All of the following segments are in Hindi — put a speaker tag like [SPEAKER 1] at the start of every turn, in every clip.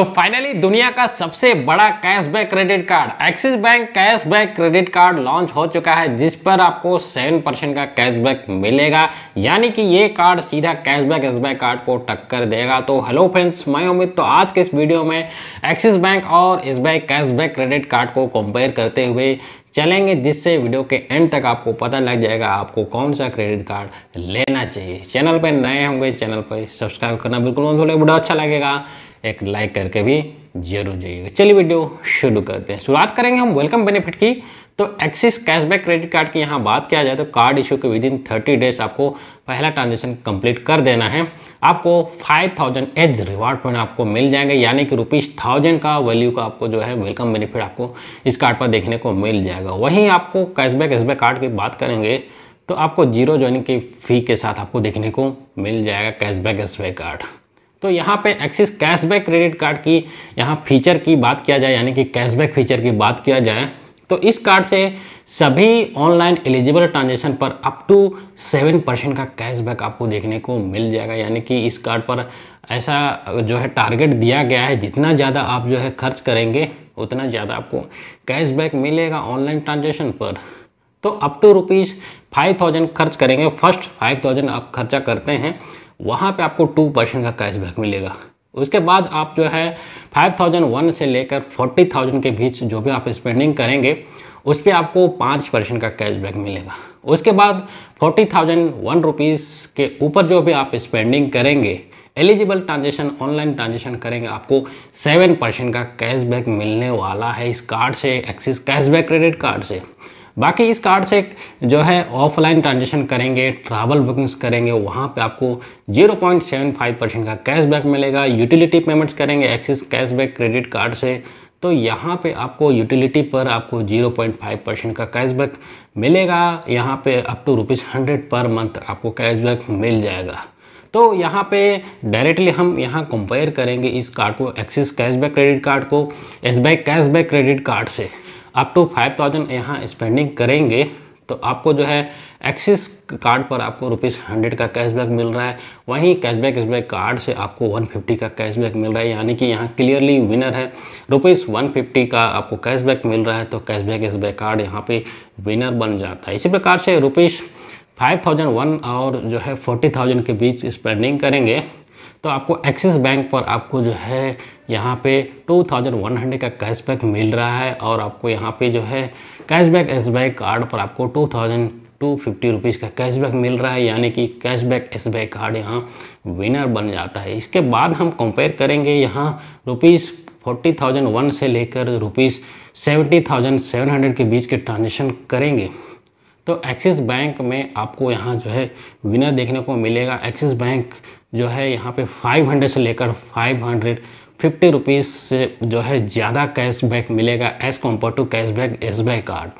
[SPEAKER 1] तो फाइनली दुनिया का सबसे बड़ा cashback credit card Axis bank cashback credit card launch हो चुका है जिस पर आपको सेवन परसेंट का कैशबैक मिलेगा यानी कि ये कार्ड सीधा कैशबैक एसबैक कार्ड को टक्कर देगा तो हेलो फ्रेंड्स मैं उम्मीद तो आज के इस वीडियो में एक्सिस बैंक और S bank cashback credit card को कंपेयर करते हुए चलेंगे जिससे वीडियो के एंड तक आपको पता लग जाएगा आपको कौन सा क्रेडिट कार्ड लेना चाहिए चैनल पर नए होंगे चैनल पर सब्सक्राइब करना बिल्कुल मत भूलेगा अच्छा लगेगा एक लाइक करके भी जरूर जाइएगा चलिए वीडियो शुरू करते हैं शुरुआत करेंगे हम वेलकम बेनिफिट की तो एक्सिस कैशबैक क्रेडिट कार्ड की यहाँ बात किया जाए तो कार्ड इशू के विद इन थर्टी डेज आपको पहला ट्रांजेक्शन कंप्लीट कर देना है आपको five thousand as reward point आपको मिल जाएंगे यानी कि रुपीज़ थाउजेंड का वैल्यू का आपको जो है वेलकम बेनिफिट आपको इस कार्ड पर देखने को मिल जाएगा वहीं आपको कैशबैक एसबैक कार्ड की बात करेंगे तो आपको जीरो ज्वाइनिंग की फ़ी के साथ आपको देखने को मिल जाएगा कैशबैक एसबैक कार्ड तो यहाँ पे एक्सिस कैशबैक क्रेडिट कार्ड की यहाँ फीचर की बात किया जाए यानी कि कैशबैक फीचर की बात किया जाए तो इस कार्ड से सभी ऑनलाइन एलिजिबल ट्रांजेक्शन पर अप टू सेवन परसेंट का कैशबैक आपको देखने को मिल जाएगा यानी कि इस कार्ड पर ऐसा जो है टारगेट दिया गया है जितना ज़्यादा आप जो है खर्च करेंगे उतना ज़्यादा आपको कैशबैक मिलेगा ऑनलाइन ट्रांजेक्शन पर तो up to rupees five thousand खर्च करेंगे फर्स्ट फाइव थाउजेंड आप खर्चा करते हैं वहाँ पे आपको टू परसेंट का कैशबैक मिलेगा उसके बाद आप जो है फाइव थाउजेंड वन से लेकर फोर्टी थाउजेंड के बीच जो भी आप स्पेंडिंग करेंगे उस पर आपको पाँच परसेंट का कैशबैक मिलेगा उसके बाद फोर्टी थाउजेंड वन रुपीज़ के ऊपर जो भी आप स्पेंडिंग करेंगे एलिजिबल ट्रांजेक्शन ऑनलाइन ट्रांजेक्शन करेंगे आपको सेवन परसेंट का कैशबैक मिलने वाला है इस कार्ड से एक्सिस कैशबैक क्रेडिट कार्ड से बाकी इस कार्ड से जो है ऑफलाइन ट्रांजेक्शन करेंगे ट्रैवल बुकिंग्स करेंगे वहाँ पे आपको 0.75 परसेंट का कैशबैक मिलेगा यूटिलिटी पेमेंट्स करेंगे एक्सिस कैशबैक क्रेडिट कार्ड से तो यहाँ पे आपको यूटिलिटी पर आपको 0.5 परसेंट का कैशबैक मिलेगा यहाँ पे up to rupees hundred per month आपको कैशबैक मिल जाएगा तो यहाँ पे डायरेक्टली हम यहाँ कंपेयर करेंगे इस कार्ड को एक्सिस कैशबैक क्रेडिट कार्ड को S back cashback credit card से अप टू फाइव थाउजेंड यहाँ स्पेंडिंग करेंगे तो आपको जो है एक्सिस कार्ड पर आपको रुपीज़ हंड्रेड का कैशबैक मिल रहा है वहीं कैशबैक कैशबैक कार्ड से आपको वन फिफ्टी का कैशबैक मिल रहा है यानी कि यहाँ क्लियरली विनर है रुपीज़ वन फिफ्टी का आपको कैशबैक मिल रहा है तो कैशबैक कैशबैक कार्ड यहाँ पे विनर बन जाता है इसी प्रकार से रुपीज़ फाइव थाउजेंड वन और जो है फोर्टी थाउजेंड के बीच स्पेंडिंग करेंगे तो आपको एक्सिस बैंक पर आपको जो है यहाँ पे 2100 का कैशबैक मिल रहा है और आपको यहाँ पे जो है कैशबैक एस बैक कार्ड पर आपको two thousand two fifty rupees का कैशबैक मिल रहा है यानी कि कैशबैक एस बैक कार्ड यहाँ विनर बन जाता है इसके बाद हम कंपेयर करेंगे यहाँ रुपीज़ फोर्टी थाउजेंड वन से लेकर rupees seventy thousand seven hundred के बीच के ट्रांजेक्शन करेंगे तो एक्सिस बैंक में आपको यहाँ जो है विनर देखने को मिलेगा एक्सिस बैंक जो है यहाँ पे 500 से लेकर 550 हंड्रेड से जो है ज़्यादा कैशबैक मिलेगा as compare to cashback S card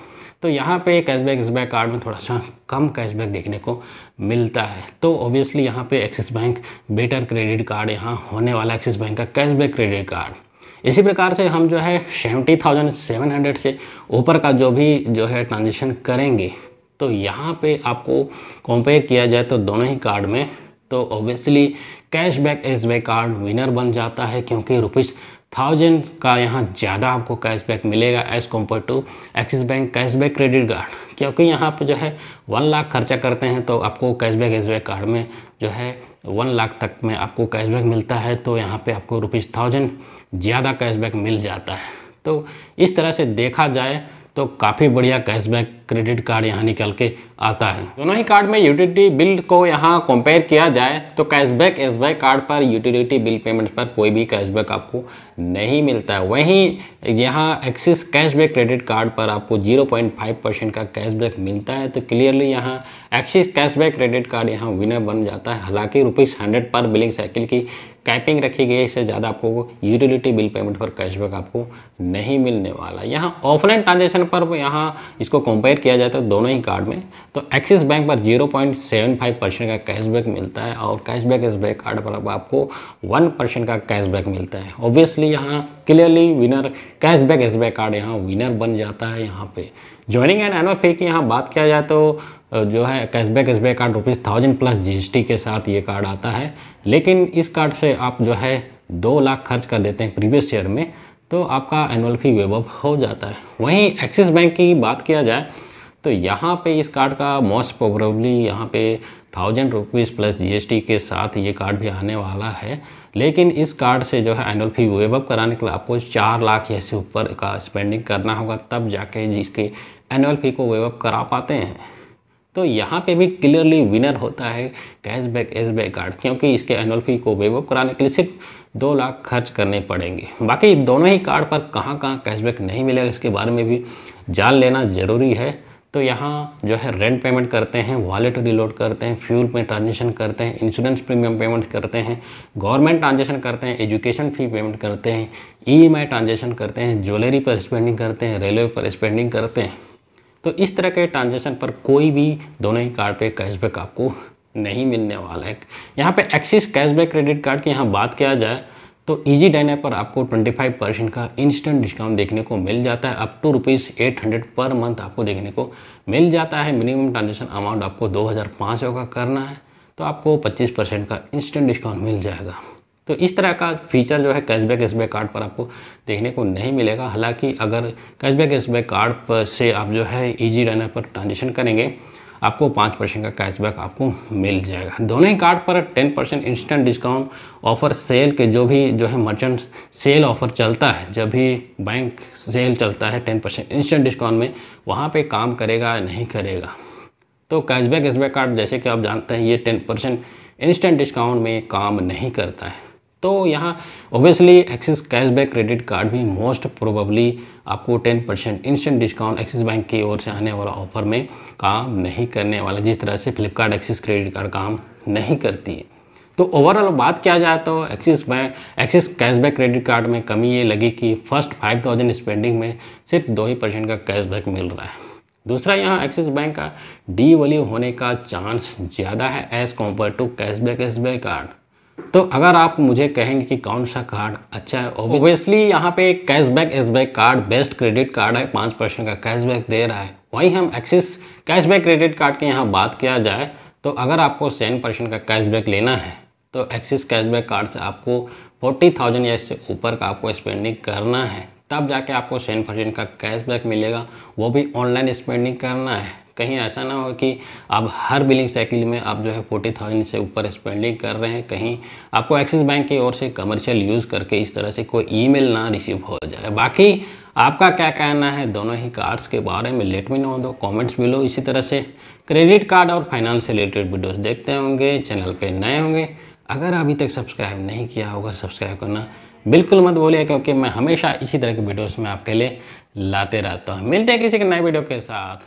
[SPEAKER 1] तो यहाँ पे कैशबैक एस कार्ड में थोड़ा सा कम कैशबैक देखने को मिलता है तो ऑब्वियसली यहाँ पे Axis bank better credit card यहाँ होने वाला एक्सिस बैंक का कैशबैक क्रेडिट कार्ड इसी प्रकार से हम जो है सेवेंटी थाउजेंड सेवन हंड्रेड से ऊपर का जो भी जो है ट्रांजेक्शन करेंगे तो यहाँ पे आपको कंपेयर किया जाए तो दोनों ही कार्ड में तो obviously cashback S B I card winner बन जाता है क्योंकि रुपीज़ थाउजेंड का यहाँ ज़्यादा आपको कैशबैक मिलेगा as compare to Axis bank cashback credit card क्योंकि यहाँ पर जो है वन लाख खर्चा करते हैं तो आपको कैशबैक एस बैक कार्ड में जो है वन लाख तक में आपको कैशबैक मिलता है तो यहाँ पे आपको रुपीज़ थाउजेंड ज़्यादा कैशबैक मिल जाता है तो इस तरह से देखा जाए तो काफ़ी बढ़िया कैशबैक क्रेडिट कार्ड यहाँ निकल के आता है दोनों ही कार्ड में यूटिलिटी बिल को यहाँ कंपेयर किया जाए तो कैशबैक एस कार्ड पर यूटिलिटी बिल पेमेंट पर कोई भी कैशबैक आपको नहीं मिलता है वहीं यहाँ एक्सिस कैशबैक क्रेडिट कार्ड पर आपको 0.5 परसेंट का कैशबैक मिलता है तो क्लियरली यहाँ एक्सिस कैशबैक क्रेडिट कार्ड यहाँ विनर बन जाता है हालांकि rupees hundred per billing cycle की कैपिंग रखी गई है इससे ज़्यादा आपको यूटिलिटी बिल पेमेंट पर कैशबैक आपको नहीं मिलने वाला यहाँ ऑफलाइन ट्रांजेक्शन पर यहाँ इसको कंपेयर किया जाए तो दोनों ही कार्ड में तो एक्सिस बैंक पर 0.75 परसेंट का कैशबैक मिलता है और कैशबैक एस बैक कार्ड पर आपको वन परसेंट का कैशबैक मिलता है ऑब्वियसली यहाँ clearly winner cashback S back card यहाँ विनर बन जाता है यहाँ पे ज्वाइनिंग एंड एनुअल फी की यहाँ बात किया जाए तो जो है cashback cashback card rupees thousand plus GST के साथ ये कार्ड आता है लेकिन इस कार्ड से आप जो है दो लाख खर्च कर देते हैं प्रीवियस ईयर में तो आपका एनुअल फ़ी वेब हो जाता है वहीं एक्सिस बैंक की बात किया जाए तो यहाँ पे इस कार्ड का मोस्ट प्रोबली यहाँ पे थाउजेंड रुपीज़ प्लस जीएसटी के साथ ये कार्ड भी आने वाला है लेकिन इस कार्ड से जो है एनुअल फ़ी वेब कराने के लिए आपको चार लाख या से ऊपर का स्पेंडिंग करना होगा तब जाके जिसके एनुअल फ़ी को वेब करा पाते हैं तो यहाँ पे भी क्लियरली विनर होता है कैशबैक एस बैक कार्ड क्योंकि इसके एनुअल फी को वेवअप कराने के लिए सिर्फ दो लाख खर्च करने पड़ेंगे बाकी दोनों ही कार्ड पर कहाँ कहाँ कैशबैक नहीं मिलेगा इसके बारे में भी जान लेना ज़रूरी है तो यहाँ जो है रेंट पेमेंट करते हैं वॉलेट रिलोड करते हैं फ्यूल में ट्रांजेक्शन करते हैं इंश्योरेंस प्रीमियम पेमेंट करते हैं गवर्नमेंट ट्रांजेक्शन करते हैं एजुकेशन फ़ी पेमेंट करते हैं ई एम आई ट्रांजेक्शन करते हैं ज्वेलरी पर स्पेंडिंग करते हैं रेलवे पर स्पेंडिंग करते हैं तो इस तरह के ट्रांजेक्शन पर कोई भी दोनों ही कार्ड पे कैशबैक आपको नहीं मिलने वाला है यहाँ पे एक्सिस कैशबैक क्रेडिट कार्ड की यहाँ बात किया जाए तो ईजी डाइन पर आपको 25 परसेंट का इंस्टेंट डिस्काउंट देखने को मिल जाता है up to rupees eight hundred per month आपको देखने को मिल जाता है मिनिमम ट्रांजेक्शन अमाउंट आपको दो हज़ार का करना है तो आपको पच्चीस परसेंट का इंस्टेंट डिस्काउंट मिल जाएगा तो इस तरह का फीचर जो है कैशबैक कैशबैक कार्ड पर आपको देखने को नहीं मिलेगा हालांकि अगर कैशबैक कैशबैक कार्ड पर से आप जो है ईजी रनर पर ट्रांजेक्शन करेंगे आपको पाँच परसेंट का कैशबैक आपको मिल जाएगा दोनों ही कार्ड पर ten percent instant discount offer sale के जो भी जो है मर्चेंट सेल ऑफर चलता है जब भी बैंक सेल चलता है टेन परसेंट इंस्टेंट डिस्काउंट में वहाँ पे काम करेगा नहीं करेगा तो कैशबैक कैशबैक कार्ड जैसे कि आप जानते हैं ये टेन परसेंट इंस्टेंट डिस्काउंट में काम नहीं करता है तो यहाँ obviously Axis cashback credit card भी मोस्ट प्रोबेबली आपको 10 percent instant discount Axis bank की ओर से आने वाला ऑफर में काम नहीं करने वाला जिस तरह से फ्लिपकार्ट एक्सिस क्रेडिट कार्ड काम नहीं करती है तो ओवरऑल बात किया जाए तो Axis bank Axis cashback credit card में कमी ये लगी कि फर्स्ट थाउजेंड स्पेंडिंग में सिर्फ दो ही परसेंट का कैशबैक मिल रहा है दूसरा यहाँ एक्सिस बैंक का डी वैल्यू होने का चांस ज़्यादा है as compare to cashback S card तो अगर आप मुझे कहेंगे कि कौन सा कार्ड अच्छा है ओबियसली यहाँ पे cashback S back card best credit card है पाँच परसेंट का कैशबैक दे रहा है वहीं हम एक्सिस कैशबैक क्रेडिट कार्ड की यहाँ बात किया जाए तो अगर आपको सेवन परसेंट का कैशबैक लेना है तो एक्सिस कैशबैक कार्ड से आपको फोर्टी थाउजेंड या इससे ऊपर का आपको स्पेंडिंग करना है तब जाके आपको सेवन परसेंट का कैशबैक मिलेगा वो भी ऑनलाइन स्पेंडिंग करना है कहीं ऐसा ना हो कि आप हर बिलिंग साइकिल में आप जो है फोर्टी थाउजेंड से ऊपर स्पेंडिंग कर रहे हैं कहीं आपको एक्सिस बैंक की ओर से कमर्शियल यूज़ करके इस तरह से कोई ईमेल ना रिसीव हो जाए बाकी आपका क्या कहना है दोनों ही कार्ड्स के बारे में लेट मी नो दो कमेंट्स लो इसी तरह से क्रेडिट कार्ड और फाइनेंस से रिलेटेड वीडियोस देखते होंगे चैनल पे नए होंगे अगर अभी तक सब्सक्राइब नहीं किया होगा सब्सक्राइब करना बिल्कुल मत बोलिए क्योंकि मैं हमेशा इसी तरह के वीडियोस में आपके लिए लाते रहता हूँ मिलते हैं किसी के नए वीडियो के साथ